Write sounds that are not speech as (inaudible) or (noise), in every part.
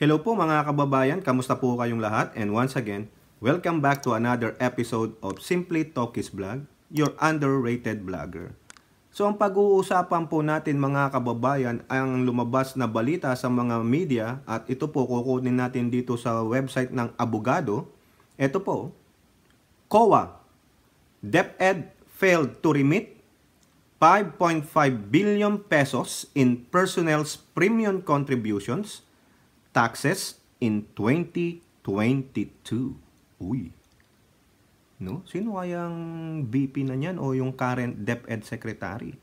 Hello po mga kababayan, kamusta po kayong lahat? And once again, welcome back to another episode of Simply Talkies Vlog, your underrated vlogger. So ang pag-uusapan po natin mga kababayan ang lumabas na balita sa mga media at ito po kukunin natin dito sa website ng abogado. Ito po, COA, DepEd failed to remit 5.5 billion pesos in personnel's premium contributions – taxes in 2022. Uy. No? Sino kayang VP na niyan o yung current DepEd Secretary?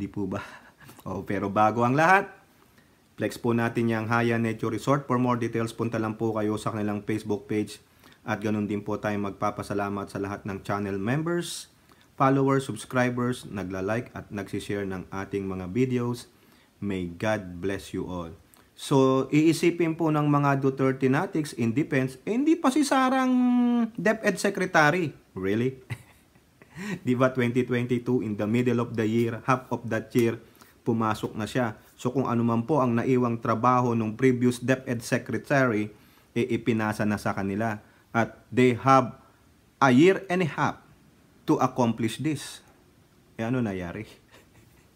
Di po ba? (laughs) oh, pero bago ang lahat, flex po natin yung Haya Nature Resort. For more details, punta lang po kayo sa kanilang Facebook page. At ganun din po tayo magpapasalamat sa lahat ng channel members, followers, subscribers, nagla-like at nagsishare ng ating mga videos. May God bless you all. So, iisipin po ng mga Duterte natics in defense, eh, hindi pa si Sarang DepEd Secretary. Really? (laughs) Di ba 2022, in the middle of the year, half of that year, pumasok na siya. So kung ano man po ang naiwang trabaho ng previous DepEd Secretary, eh, ipinasa na sa kanila. At they have a year and a half to accomplish this. Eh ano nayari?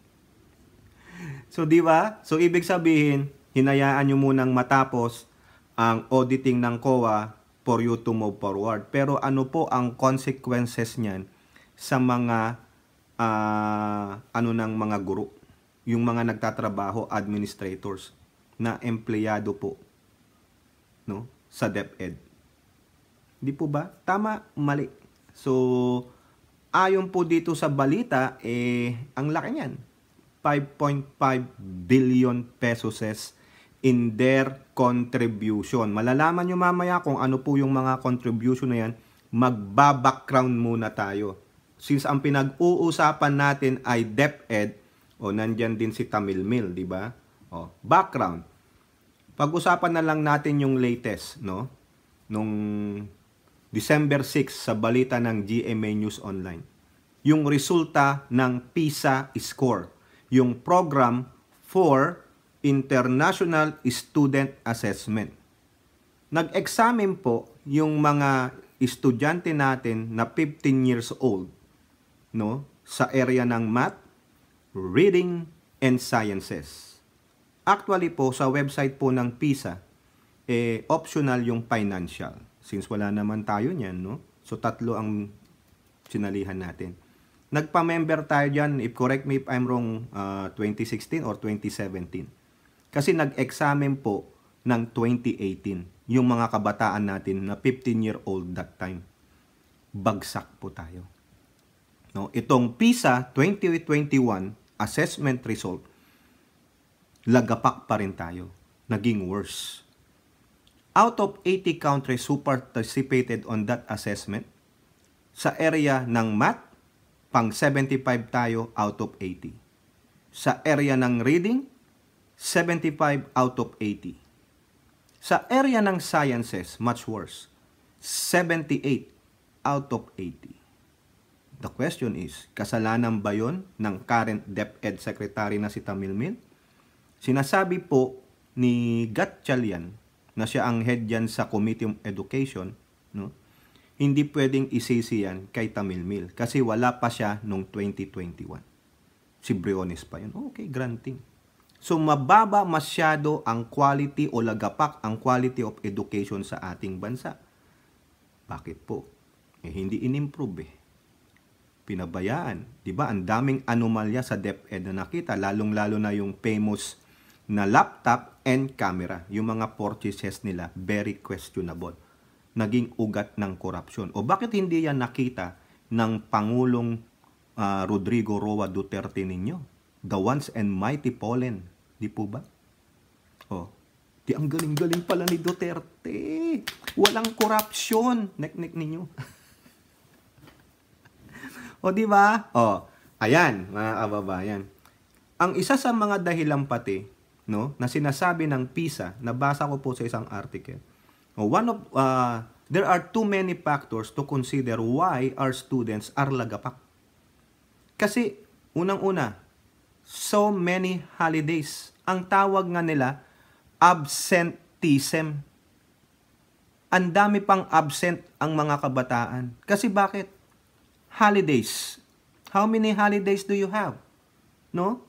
(laughs) so di ba? So ibig sabihin, hinayaan nyo munang matapos ang auditing ng COA for you to move forward. Pero ano po ang consequences niyan sa mga uh, ano ng mga guro, yung mga nagtatrabaho administrators na empleyado po no sa DepEd. Di po ba? Tama, mali. So ayon po dito sa balita eh ang laki niyan. 5.5 billion pesos in their contribution. Malalaman nyo mamaya kung ano po yung mga contribution na yan. Magbabackground muna tayo. Since ang pinag-uusapan natin ay DepEd, o nandyan din si Tamil Tamilmil, di ba? O, background. Pag-usapan na lang natin yung latest, no? Nung December 6 sa balita ng GMA News Online. Yung resulta ng PISA score. Yung program for International Student Assessment. Nag-examine po yung mga estudyante natin na 15 years old no sa area ng math, reading and sciences. Actually po sa website po ng PISA eh optional yung financial since wala naman tayo niyan no. So tatlo ang sinalihan natin. Nagpa-member tayo diyan, if correct me if I'm wrong, uh, ah, 2016 or 2017. Kasi nag-examine po ng 2018 yung mga kabataan natin na 15-year-old that time. Bagsak po tayo. No, itong PISA 2021 assessment result, lagapak pa rin tayo. Naging worse. Out of 80 countries who participated on that assessment, sa area ng math, pang 75 tayo out of 80. Sa area ng reading, 75 out of 80. Sa area ng sciences, much worse. 78 out of 80. The question is, kasalanan ba yon ng current DepEd Secretary na si Tamilmin? Sinasabi po ni Gatchalian na siya ang head yan sa Committee on Education, no? hindi pwedeng isisi yan kay Tamilmil kasi wala pa siya noong 2021. Si Briones pa yun. Okay, granting. So mababa masyado ang quality o lagapak ang quality of education sa ating bansa. Bakit po? Eh, hindi inimprove eh. Pinabayaan. 'Di ba? Ang daming anomalya sa DepEd na nakita, lalong-lalo na yung famous na laptop and camera. Yung mga purchases nila, very questionable. Naging ugat ng korupsyon. O bakit hindi yan nakita ng Pangulong uh, Rodrigo Roa Duterte ninyo? The once and mighty pollen Di po ba? Oh, di ang galing-galing pala ni Duterte. Walang korupsyon. Nek-nek ninyo. (laughs) o, oh, di ba? O, oh, ayan, mga kababayan. Ang isa sa mga dahilan pati, no, na sinasabi ng PISA, nabasa ko po sa isang article. Oh, one of, uh, there are too many factors to consider why our students are lagapak. Kasi, unang-una, so many holidays. Ang tawag nga nila, absentism. Ang dami pang absent ang mga kabataan. Kasi bakit? Holidays. How many holidays do you have? No?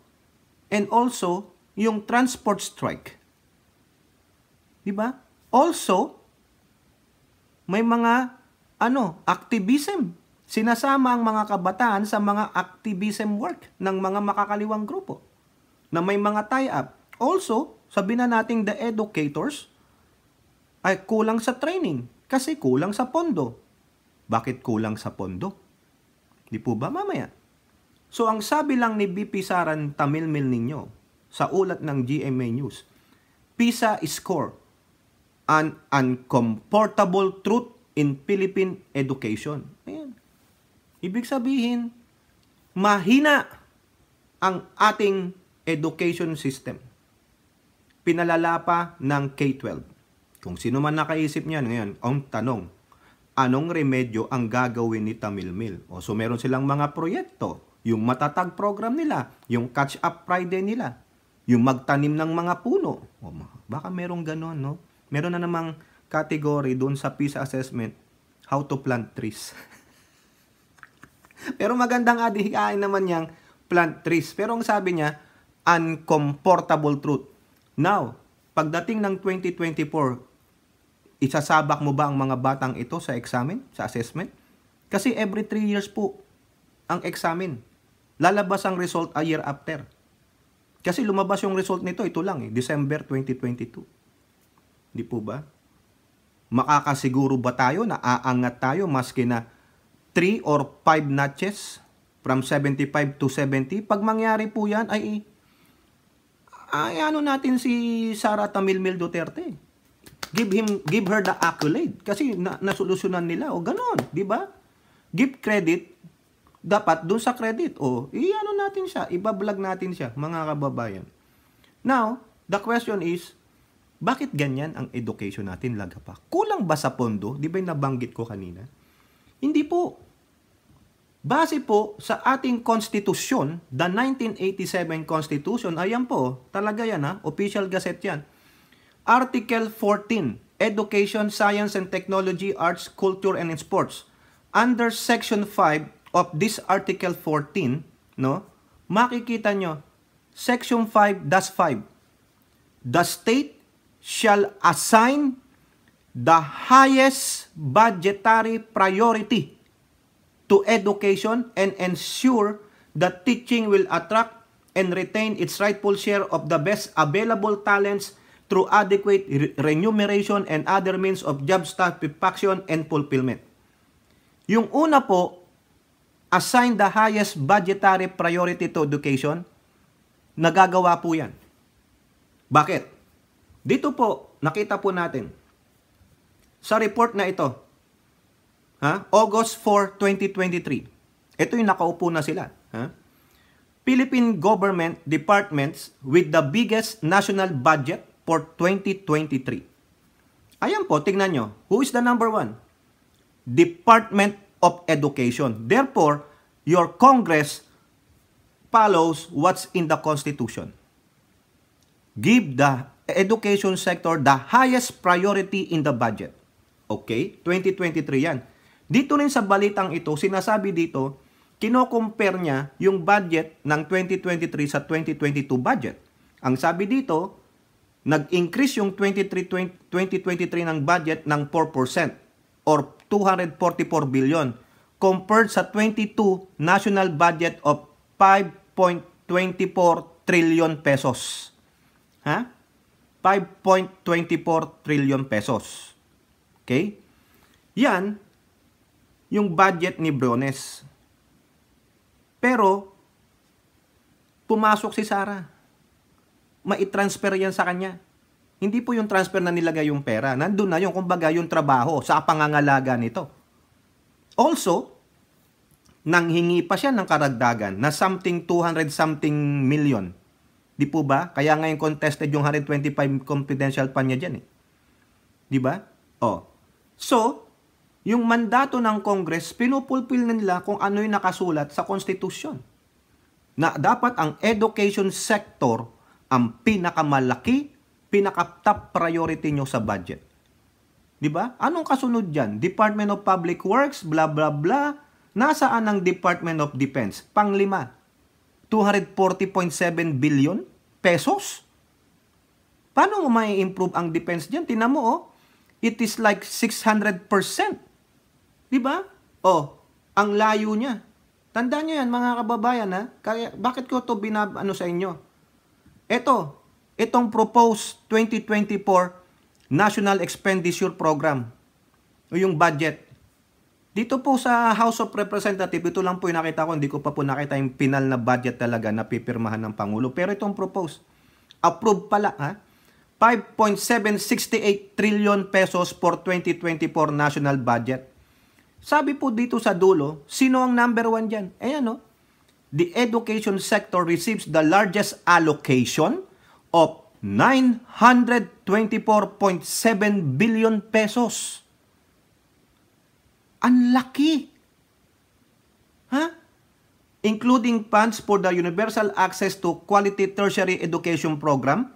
And also, yung transport strike. 'Di ba? Also, may mga ano, activism Sinasama ang mga kabataan sa mga activism work ng mga makakaliwang grupo na may mga tie-up. Also, sabi na nating the educators ay kulang sa training kasi kulang sa pondo. Bakit kulang sa pondo? Di po ba mamaya? So ang sabi lang ni BP Saran Tamilmil ninyo sa ulat ng GMA News, PISA score, an uncomfortable truth in Philippine education. Ayan. Ibig sabihin, mahina ang ating education system. Pinalalapa ng K-12. Kung sino man nakaisip niyan ngayon, ang tanong, anong remedyo ang gagawin ni Tamilmil? O so meron silang mga proyekto, yung matatag program nila, yung catch-up Friday nila, yung magtanim ng mga puno. O, baka merong ganon, no? Meron na namang category doon sa PISA assessment, how to plant trees. (laughs) Pero magandang adhikain naman niyang plant trees. Pero ang sabi niya, uncomfortable truth. Now, pagdating ng 2024, isasabak mo ba ang mga batang ito sa examen, sa assessment? Kasi every 3 years po ang examen. Lalabas ang result a year after. Kasi lumabas yung result nito, ito lang eh, December 2022. Hindi po ba? Makakasiguro ba tayo na aangat tayo maski na 3 or 5 notches from 75 to 70. Pag mangyari po yan ay, ay ano natin si Sara Tamilmil Duterte. Give him give her the accolade kasi na, nasolusyonan nila o ganon, di ba? Give credit dapat doon sa credit o i-ano natin siya, ibablog natin siya mga kababayan. Now, the question is bakit ganyan ang education natin lagapak? Kulang ba sa pondo? Di ba nabanggit ko kanina? Hindi po. Base po sa ating konstitusyon, the 1987 Constitution, ayan po, talaga yan ha, official gazette yan. Article 14, Education, Science and Technology, Arts, Culture and Sports. Under Section 5 of this Article 14, no, makikita nyo, Section 5-5, the state shall assign the highest budgetary priority to education and ensure that teaching will attract and retain its rightful share of the best available talents through adequate re remuneration and other means of job satisfaction and fulfillment. Yung una po, assign the highest budgetary priority to education, nagagawa po yan. Bakit? Dito po, nakita po natin, sa report na ito, Ha? August 4, 2023. Ito yung nakaupo na sila. Ha? Philippine government departments with the biggest national budget for 2023. Ayan po, tignan nyo. Who is the number one? Department of Education. Therefore, your Congress follows what's in the Constitution. Give the education sector the highest priority in the budget. Okay? 2023 yan. Dito rin sa balitang ito, sinasabi dito, kino-compare niya yung budget ng 2023 sa 2022 budget. Ang sabi dito, nag-increase yung 2023, 2023 ng budget ng 4% or 244 billion compared sa 22 national budget of 5.24 trillion pesos. Ha? 5.24 trillion pesos. Okay? Yan, yung budget ni Brones. Pero, pumasok si Sara. Maitransfer yan sa kanya. Hindi po yung transfer na nilagay yung pera. Nandun na yung, kumbaga, yung trabaho sa pangangalaga nito. Also, nanghingi pa siya ng karagdagan na something 200 something million. Di po ba? Kaya ngayon contested yung 125 confidential fund niya dyan eh. Di ba? Oh. So, yung mandato ng Congress, pinupulpil nila kung ano'y nakasulat sa Constitution. Na dapat ang education sector ang pinakamalaki, pinaka-top priority nyo sa budget. Di ba? Anong kasunod dyan? Department of Public Works, bla bla bla. Nasaan ang Department of Defense? Panglima. 240.7 billion pesos? Paano mo mai-improve ang defense dyan? Tinan mo, oh. It is like 600% Di ba? Oh, ang layo niya. Tandaan niyo yan mga kababayan ha. Kaya, bakit ko to binab ano sa inyo? Ito, itong proposed 2024 National Expenditure Program o yung budget. Dito po sa House of Representatives, ito lang po yung nakita ko. Hindi ko pa po nakita yung final na budget talaga na pipirmahan ng Pangulo. Pero itong proposed, approved pala ha. 5.768 trillion pesos for 2024 national budget. Sabi po dito sa dulo, sino ang number one dyan? Ayan no, the education sector receives the largest allocation of 924.7 billion pesos. Ang laki. Ha? Huh? Including funds for the universal access to quality tertiary education program,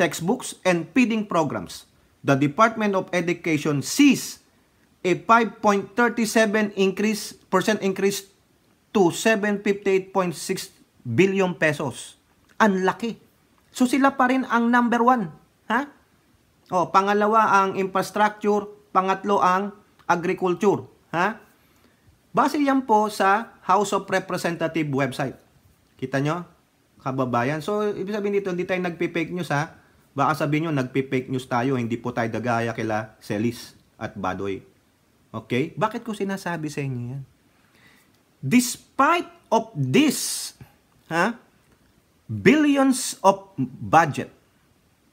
textbooks, and feeding programs. The Department of Education sees a 5.37 increase percent increase to 758.6 billion pesos. Ang laki. So sila pa rin ang number one. Ha? O, pangalawa ang infrastructure, pangatlo ang agriculture. Ha? Base yan po sa House of Representative website. Kita nyo? Kababayan. So, ibig sabihin dito, hindi tayo nagpipake news ha. Baka sabihin nyo, nagpipake news tayo, hindi po tayo dagaya kila Celis at Badoy. Okay? Bakit ko sinasabi sa inyo yan? Despite of this, ha? Billions of budget.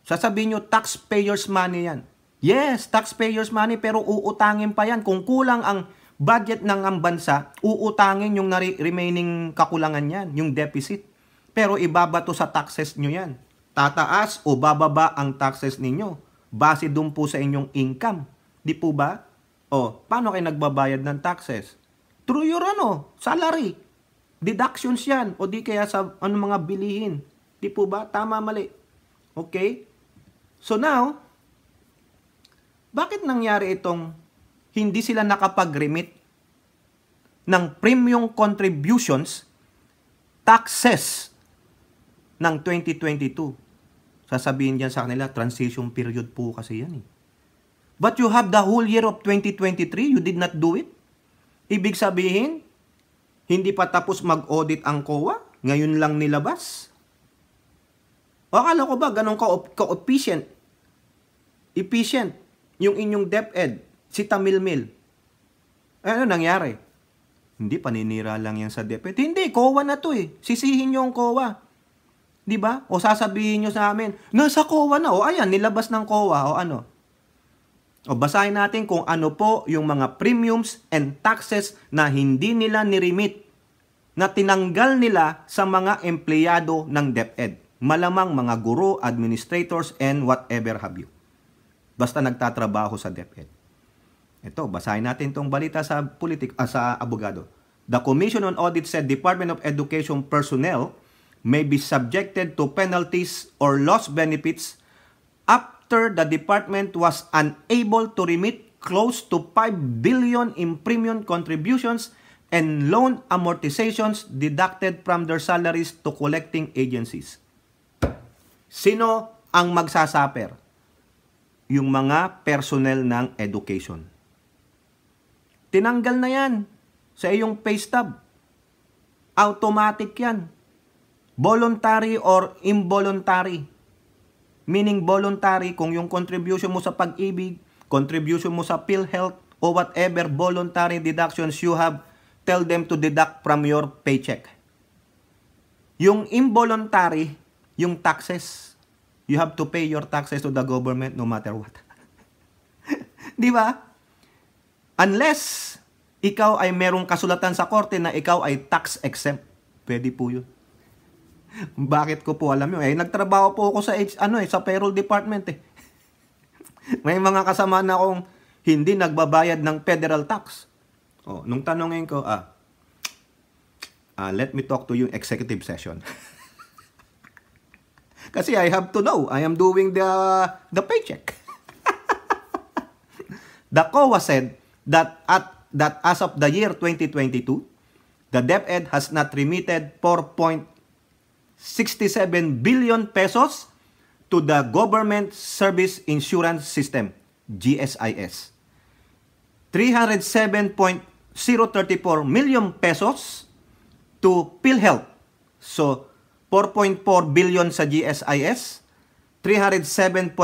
Sasabihin nyo, taxpayers money yan. Yes, taxpayers money, pero uutangin pa yan. Kung kulang ang budget ng ang bansa, uutangin yung remaining kakulangan yan, yung deficit. Pero ibabato sa taxes nyo yan. Tataas o bababa ang taxes ninyo base doon po sa inyong income. Di po ba? Oh, paano kayo nagbabayad ng taxes? Through your ano, salary. Deductions yan. O di kaya sa ano mga bilihin. Di po ba? Tama, mali. Okay? So now, bakit nangyari itong hindi sila nakapag-remit ng premium contributions taxes ng 2022? Sasabihin diyan sa kanila, transition period po kasi yan eh. But you have the whole year of 2023, you did not do it. Ibig sabihin, hindi pa tapos mag-audit ang COA, ngayon lang nilabas. akala ko ba ganun ka-efficient? Efficient yung inyong DepEd, si Tamilmil. Eh, ano nangyari? Hindi, paninira lang yan sa DepEd. Hindi, COA na to eh. Sisihin nyo ang COA. Di ba? O sasabihin nyo sa amin, nasa COA na. O ayan, nilabas ng COA. O ano? O basahin natin kung ano po yung mga premiums and taxes na hindi nila nirimit na tinanggal nila sa mga empleyado ng DepEd. Malamang mga guro, administrators, and whatever have you. Basta nagtatrabaho sa DepEd. Ito, basahin natin tong balita sa, politik, ah, sa abogado. The Commission on Audit said Department of Education personnel may be subjected to penalties or loss benefits up after the department was unable to remit close to 5 billion in premium contributions and loan amortizations deducted from their salaries to collecting agencies. Sino ang magsasaper? Yung mga personnel ng education. Tinanggal na yan sa iyong pay stub. Automatic yan. Voluntary or involuntary. Meaning voluntary kung yung contribution mo sa pag-ibig, contribution mo sa PhilHealth, o whatever voluntary deductions you have, tell them to deduct from your paycheck. Yung involuntary, yung taxes, you have to pay your taxes to the government no matter what. (laughs) Di ba? Unless ikaw ay merong kasulatan sa korte na ikaw ay tax exempt. Pwede po yun. Bakit ko po alam 'yon? Eh, nagtrabaho po ako sa, ano, eh, sa payroll department eh. (laughs) May mga kasama na akong hindi nagbabayad ng federal tax. Oh, nung tanongin ko, ah, uh, let me talk to you executive session. (laughs) Kasi I have to know, I am doing the the paycheck. (laughs) the COA said that at that as of the year 2022, the DepEd has not remitted 4.8 67 billion pesos to the Government Service Insurance System, GSIS. 307.034 million pesos to PhilHealth. So, 4.4 billion sa GSIS, 307.34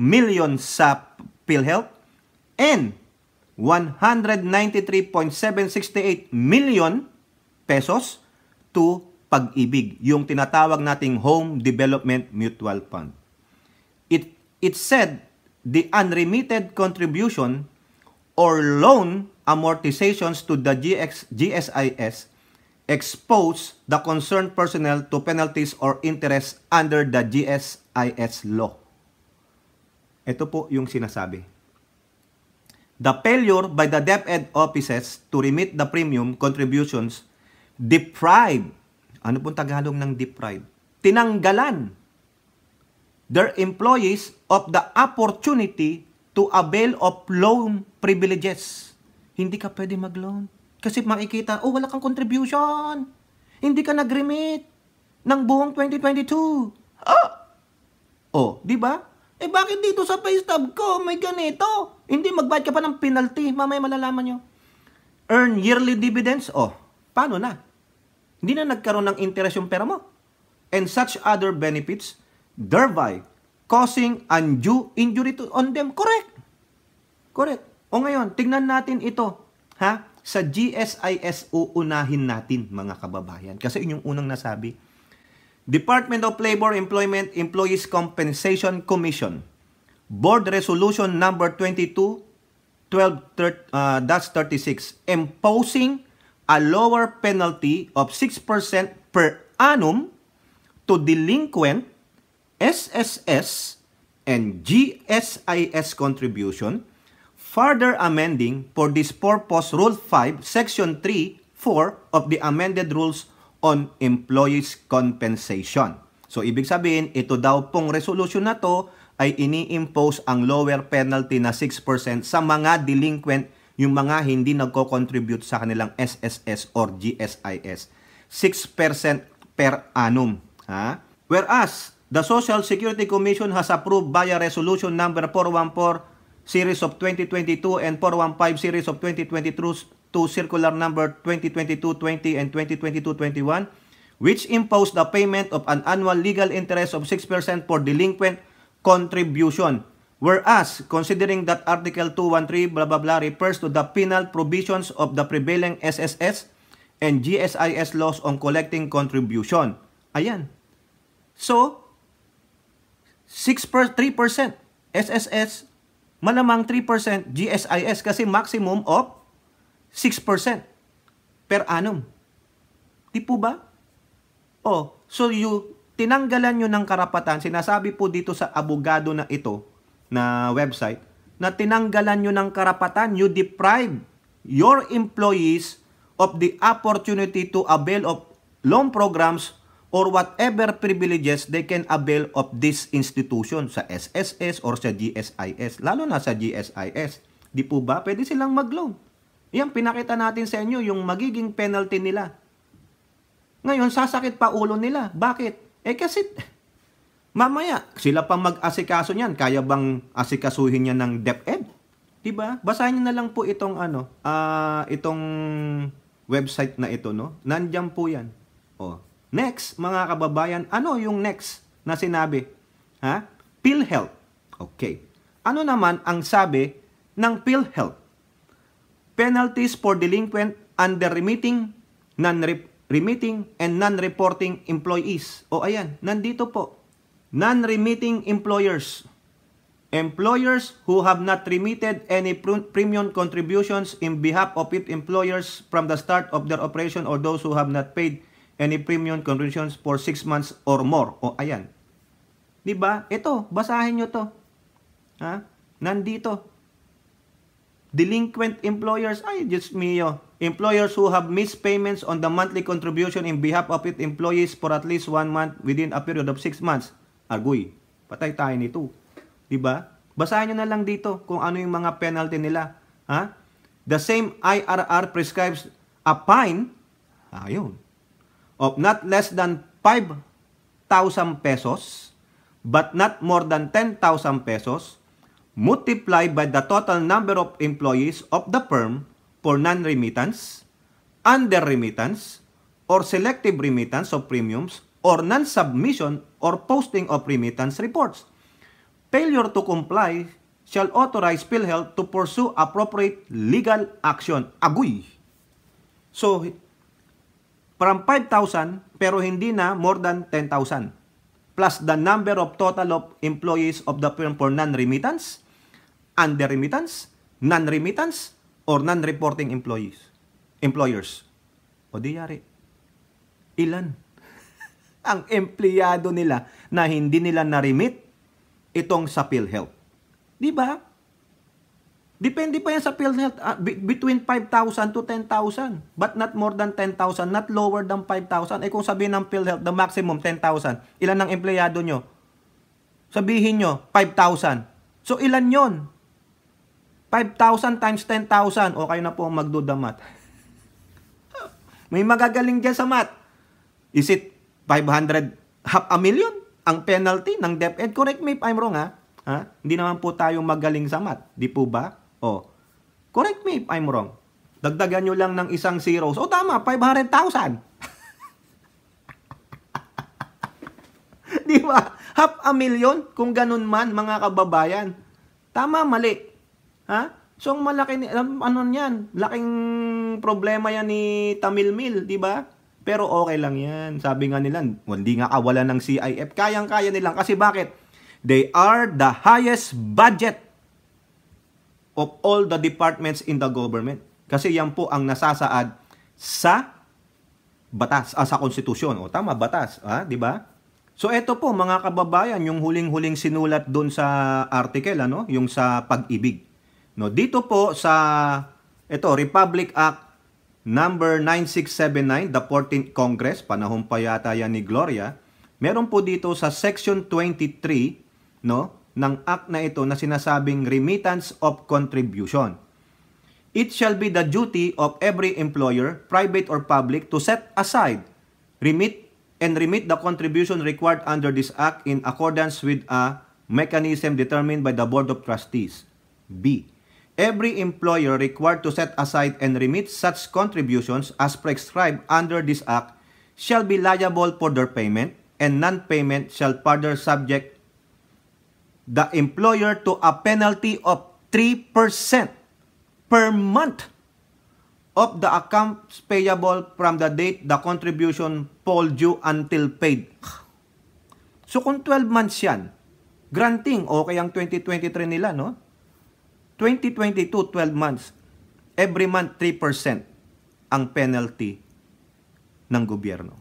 million sa PhilHealth, and 193.768 million pesos to pag-ibig, yung tinatawag nating Home Development Mutual Fund. It, it said the unremitted contribution or loan amortizations to the GX, GSIS expose the concerned personnel to penalties or interest under the GSIS law. Ito po yung sinasabi. The failure by the DepEd offices to remit the premium contributions deprived ano pong Tagalog ng deprived? Tinanggalan their employees of the opportunity to avail of loan privileges. Hindi ka pwede mag-loan. Kasi makikita, oh, wala kang contribution. Hindi ka nag-remit ng buong 2022. Oh! Ah! Oh, di ba? Eh bakit dito sa paystub ko may ganito? Hindi magbayad ka pa ng penalty, mamaya malalaman nyo. Earn yearly dividends? Oh, paano na? Hindi na nagkaroon ng interes yung pera mo. And such other benefits, thereby causing undue injury to, on them. Correct. Correct. O ngayon, tingnan natin ito. Ha? Sa GSIS, uunahin natin mga kababayan. Kasi inyong unang nasabi. Department of Labor Employment Employees Compensation Commission. Board Resolution Number 22 12-36 uh, Imposing a lower penalty of 6% per annum to delinquent SSS and GSIS contribution, further amending for this purpose Rule 5, Section 3, 4 of the amended rules on employees' compensation. So, ibig sabihin, ito daw pong resolution na to ay ini-impose ang lower penalty na 6% sa mga delinquent yung mga hindi nagko-contribute sa kanilang SSS or GSIS. 6% per annum. Ha? Whereas, the Social Security Commission has approved via Resolution Number 414 Series of 2022 and 415 Series of 2022 to Circular Number 2022-20 and 2022-21 which imposed the payment of an annual legal interest of 6% for delinquent contribution Whereas, considering that Article 213 blah blah blah refers to the penal provisions of the prevailing SSS and GSIS laws on collecting contribution. Ayan. So, 6 per, 3% SSS, malamang 3% GSIS kasi maximum of 6% per annum. Di po ba? Oh, so you tinanggalan nyo ng karapatan, sinasabi po dito sa abogado na ito, na website na tinanggalan nyo ng karapatan, you deprive your employees of the opportunity to avail of loan programs or whatever privileges they can avail of this institution sa SSS or sa GSIS, lalo na sa GSIS. Di po ba? Pwede silang mag-loan. Yan, pinakita natin sa inyo yung magiging penalty nila. Ngayon, sasakit pa ulo nila. Bakit? Eh kasi Mamaya, sila pa mag-asikaso niyan. Kaya bang asikasuhin niya ng DepEd? Diba? Basahin niyo na lang po itong ano, uh, itong website na ito, no? Nandiyan po yan. Oh. Next, mga kababayan, ano yung next na sinabi? Ha? PhilHealth. Okay. Ano naman ang sabi ng PhilHealth? Penalties for delinquent under remitting, non-remitting, and non-reporting employees. O ayan, nandito po non-remitting employers. Employers who have not remitted any premium contributions in behalf of its employers from the start of their operation or those who have not paid any premium contributions for 6 months or more. O ayan. 'Di ba? Ito, basahin niyo 'to. Ha? Nandito. Delinquent employers, ay just me yo. Employers who have missed payments on the monthly contribution in behalf of its employees for at least 1 month within a period of 6 months agoy. Patay tayo nito. 'Di ba? Basahin niyo na lang dito kung ano yung mga penalty nila, ha? The same IRR prescribes a fine ayun of not less than 5,000 pesos but not more than 10,000 pesos multiplied by the total number of employees of the firm for non-remittance, under-remittance, or selective remittance of premiums or non-submission or posting of remittance reports. Failure to comply shall authorize PhilHealth to pursue appropriate legal action. Agoy! So, from 5,000 pero hindi na more than 10,000 plus the number of total of employees of the firm for non-remittance, under-remittance, non-remittance, or non-reporting employees, employers. O diyari, yari, ilan? ang empleyado nila na hindi nila na-remit itong sa PhilHealth. Di ba? Depende pa yan sa PhilHealth, uh, between 5,000 to 10,000, but not more than 10,000, not lower than 5,000. Eh kung sabihin ng PhilHealth, the maximum 10,000, ilan ang empleyado nyo? Sabihin nyo, 5,000. So ilan yon? 5,000 times 10,000, o kayo na po ang magdudamat. (laughs) May magagaling dyan sa math. Is it 500, half a million ang penalty ng DepEd. Correct me if I'm wrong ha. ha? Hindi naman po tayo magaling sa math. Di po ba? O. Correct me if I'm wrong. Dagdagan nyo lang ng isang zeros. O tama, 500,000. (laughs) Di ba? Half a million kung ganun man mga kababayan. Tama, mali. Ha? So, ang malaki, ano niyan, laking problema yan ni Tamil Mil, di ba? Pero okay lang yan. Sabi nga nila, hindi nga kawalan ng CIF. Kayang-kaya nilang. Kasi bakit? They are the highest budget of all the departments in the government. Kasi yan po ang nasasaad sa batas, ah, sa konstitusyon. O tama, batas. Ah, di ba? So ito po mga kababayan, yung huling-huling sinulat doon sa article, ano? yung sa pag-ibig. No, dito po sa ito, Republic Act number 9679, the 14th Congress, panahon pa yata yan ni Gloria, meron po dito sa section 23 no, ng act na ito na sinasabing remittance of contribution. It shall be the duty of every employer, private or public, to set aside, remit, and remit the contribution required under this act in accordance with a mechanism determined by the Board of Trustees. B. Every employer required to set aside and remit such contributions as prescribed under this Act shall be liable for their payment, and non-payment shall further subject the employer to a penalty of 3% per month of the accounts payable from the date the contribution fall due until paid. So kung 12 months yan, granting, okay ang 2023 nila, no? 2022, 12 months, every month 3% ang penalty ng gobyerno,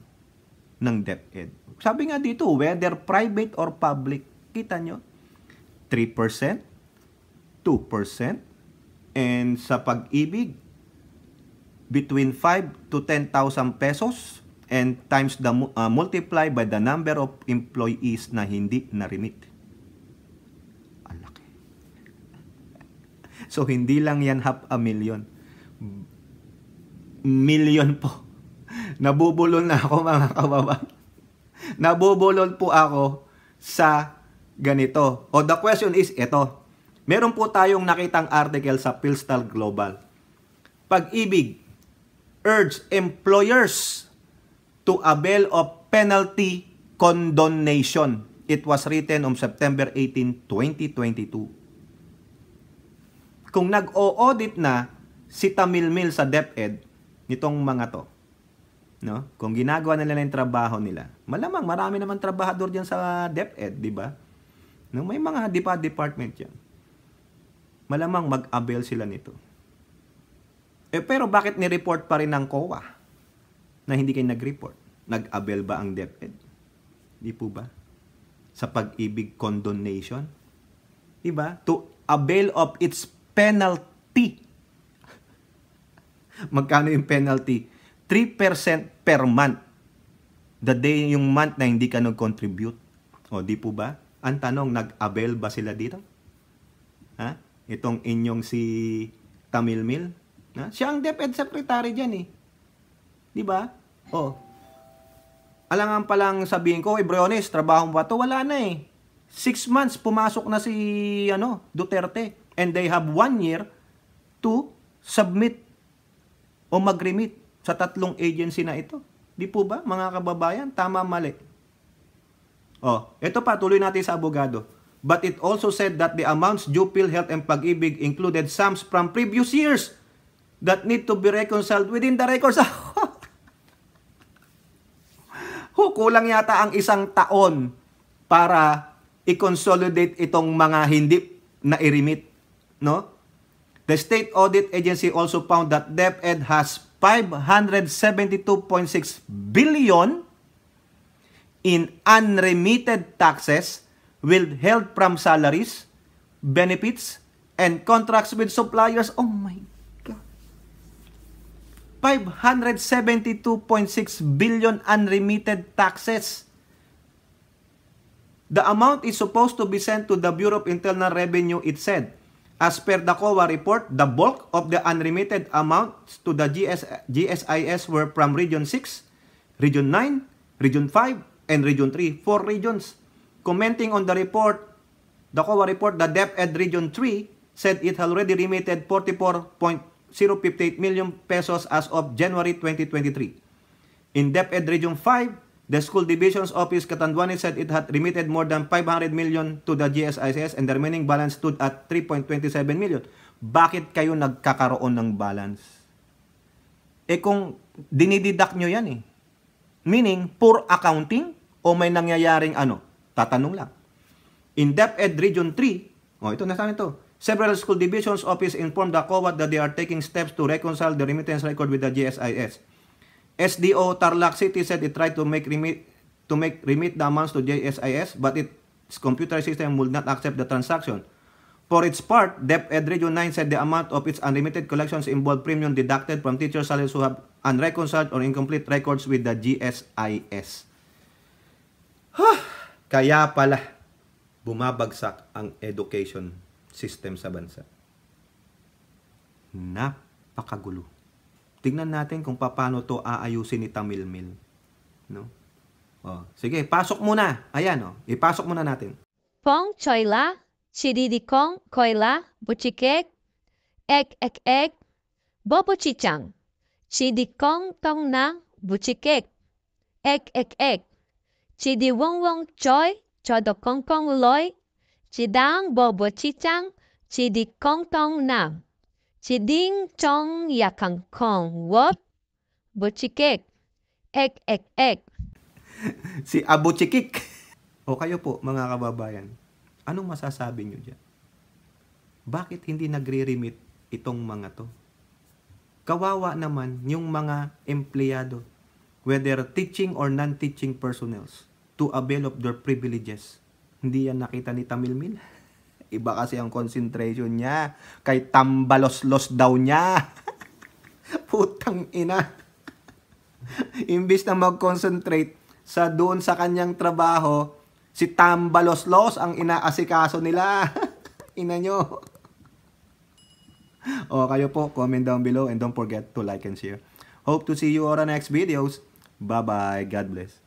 ng DepEd. Sabi nga dito, whether private or public, kita nyo, 3%, 2%, and sa pag-ibig, between 5 to 10,000 pesos and times the uh, multiply by the number of employees na hindi na-remit. So, hindi lang yan half a million. Million po. (laughs) Nabubulol na ako mga kababayan. (laughs) Nabubulol po ako sa ganito. O the question is ito. Meron po tayong nakitang article sa Philstal Global. Pag-ibig urge employers to avail of penalty condonation. It was written on September 18, 2022 kung nag-o-audit na si Tamilmil sa DepEd nitong mga to. No? Kung ginagawa nila yung trabaho nila. Malamang marami naman trabahador diyan sa DepEd, di ba? No, may mga di department 'yan. Malamang mag-avail sila nito. Eh pero bakit ni-report pa rin ng COA na hindi kayo nag-report? Nag-avail ba ang DepEd? Di po ba? Sa pag-ibig condonation? Di ba? To avail of its penalty. Magkano yung penalty? 3% per month. The day yung month na hindi ka nag-contribute. O, di po ba? Ang tanong, nag-avail ba sila dito? Ha? Itong inyong si Tamilmil? Ha? Siya ang DepEd Secretary dyan eh. Di ba? O. Alangan palang sabihin ko, eh trabaho mo ba to? Wala na eh. Six months, pumasok na si ano, Duterte and they have one year to submit o mag-remit sa tatlong agency na ito. Di po ba, mga kababayan? Tama, mali. Oh, ito pa, tuloy natin sa abogado. But it also said that the amounts due PhilHealth and Pag-ibig included sums from previous years that need to be reconciled within the records. Ho, (laughs) kulang yata ang isang taon para i-consolidate itong mga hindi na i-remit no? The State Audit Agency also found that DepEd has 572.6 billion in unremitted taxes withheld from salaries, benefits, and contracts with suppliers. Oh my God. 572.6 billion unremitted taxes. The amount is supposed to be sent to the Bureau of Internal Revenue, it said. As per the COA report, the bulk of the unremitted amounts to the GS, GSIS were from Region 6, Region 9, Region 5, and Region 3, four regions. Commenting on the report, the COA report, the DepEd Region 3 said it had already remitted 44.058 million pesos as of January 2023. In DepEd Region 5, The school division's office Katanduanes said it had remitted more than 500 million to the GSIS and the remaining balance stood at 3.27 million. Bakit kayo nagkakaroon ng balance? Eh kung dinideduct nyo yan eh. Meaning, poor accounting o may nangyayaring ano? Tatanong lang. In DepEd Region 3, oh ito nasaan ito? Several school divisions office informed the COA that they are taking steps to reconcile the remittance record with the GSIS. SDO Tarlac City said it tried to make remit to make remit the amounts to JSIS, but its computer system would not accept the transaction. For its part, DepEd Region 9 said the amount of its unlimited collections involved premium deducted from teacher salaries who have unreconciled or incomplete records with the GSIS. Huh, kaya pala bumabagsak ang education system sa bansa. Napakagulo tingnan natin kung paano to aayusin ni Tamilmil. No? Oh, sige, pasok muna. Ayan, oh. ipasok muna natin. Pong la, choyla, chiridikong koyla, buchikek, ek ek ek, bobo bobochichang, chidikong tong na, buchikek, ek ek ek, chidi wong wong choy, chodokong kong kong loy, chidang bobo bobochichang, chidikong tong na. Chi ding chong yakang kong. Whoop. Butchikik. Ek, ek, ek. (laughs) si Abuchikik. o kayo po, mga kababayan. Anong masasabi nyo dyan? Bakit hindi nagre-remit itong mga to? Kawawa naman yung mga empleyado, whether teaching or non-teaching personnels, to avail of their privileges. Hindi yan nakita ni Tamilmil. Iba kasi ang concentration niya. Kay tambalos-los daw niya. (laughs) Putang ina. Imbis na mag-concentrate sa doon sa kanyang trabaho, si tambalos-los ang inaasikaso nila. (laughs) ina nyo. O kayo po, comment down below and don't forget to like and share. Hope to see you on our next videos. Bye-bye. God bless.